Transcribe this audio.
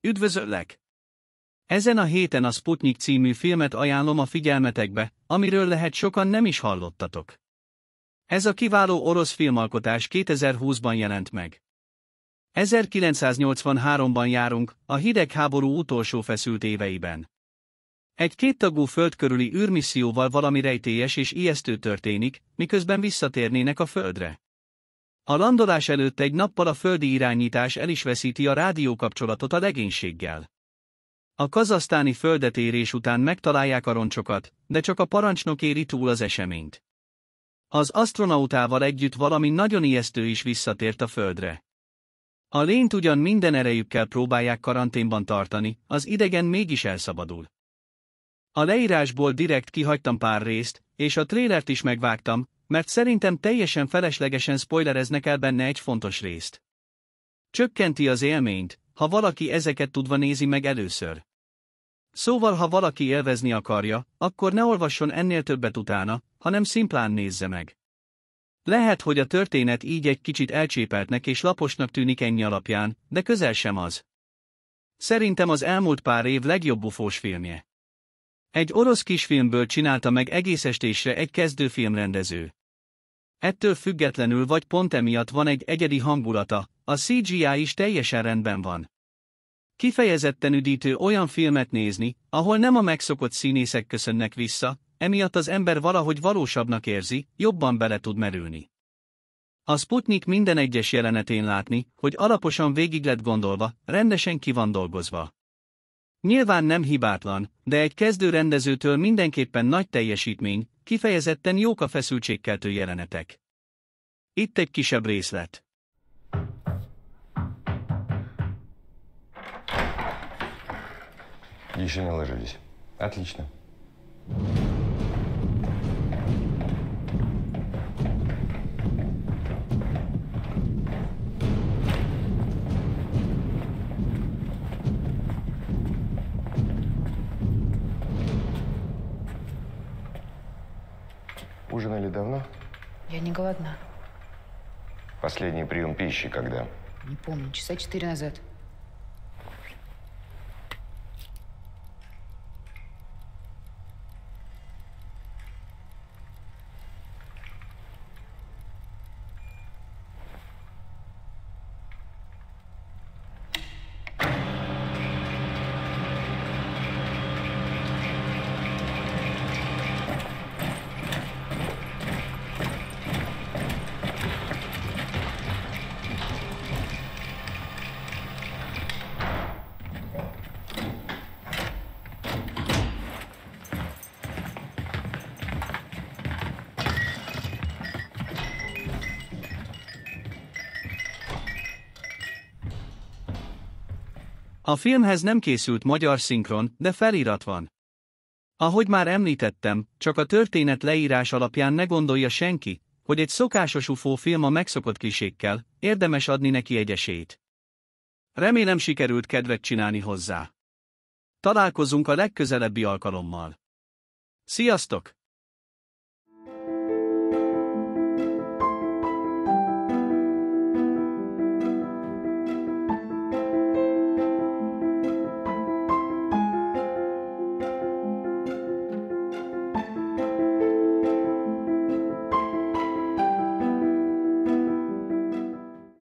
Üdvözöllek! Ezen a héten a Sputnik című filmet ajánlom a figyelmetekbe, amiről lehet sokan nem is hallottatok. Ez a kiváló orosz filmalkotás 2020-ban jelent meg. 1983-ban járunk, a hidegháború utolsó feszült éveiben. Egy kéttagú földkörüli űrmisszióval valami rejtélyes és ijesztő történik, miközben visszatérnének a Földre. A landolás előtt egy nappal a földi irányítás el is veszíti a rádiókapcsolatot a legénységgel. A kazasztáni földetérés után megtalálják a roncsokat, de csak a parancsnok éri túl az eseményt. Az astronautával együtt valami nagyon ijesztő is visszatért a földre. A lényt ugyan minden erejükkel próbálják karanténban tartani, az idegen mégis elszabadul. A leírásból direkt kihagytam pár részt, és a trélert is megvágtam, mert szerintem teljesen feleslegesen spoilereznek el benne egy fontos részt. Csökkenti az élményt, ha valaki ezeket tudva nézi meg először. Szóval ha valaki élvezni akarja, akkor ne olvasson ennél többet utána, hanem szimplán nézze meg. Lehet, hogy a történet így egy kicsit elcsépeltnek és laposnak tűnik ennyi alapján, de közel sem az. Szerintem az elmúlt pár év legjobb bufós filmje. Egy orosz kisfilmből csinálta meg egész estésre egy kezdőfilmrendező. Ettől függetlenül vagy pont emiatt van egy egyedi hangulata, a CGI is teljesen rendben van. Kifejezetten üdítő olyan filmet nézni, ahol nem a megszokott színészek köszönnek vissza, emiatt az ember valahogy valósabbnak érzi, jobban bele tud merülni. A Sputnik minden egyes jelenetén látni, hogy alaposan végig lett gondolva, rendesen ki van dolgozva. Nyilván nem hibátlan, de egy kezdő rendezőtől mindenképpen nagy teljesítmény, Kifejezetten jók a feszültségkeltő jelenetek. Itt egy kisebb részlet. Еще не ложились. Отлично. Ужинали давно? Я не голодна. Последний прием пищи когда? Не помню, часа четыре назад. A filmhez nem készült magyar szinkron, de felirat van. Ahogy már említettem, csak a történet leírás alapján ne gondolja senki, hogy egy szokásos UFO film a megszokott kisékkel, érdemes adni neki egy esélyt. Remélem sikerült kedvet csinálni hozzá. Találkozunk a legközelebbi alkalommal. Sziasztok!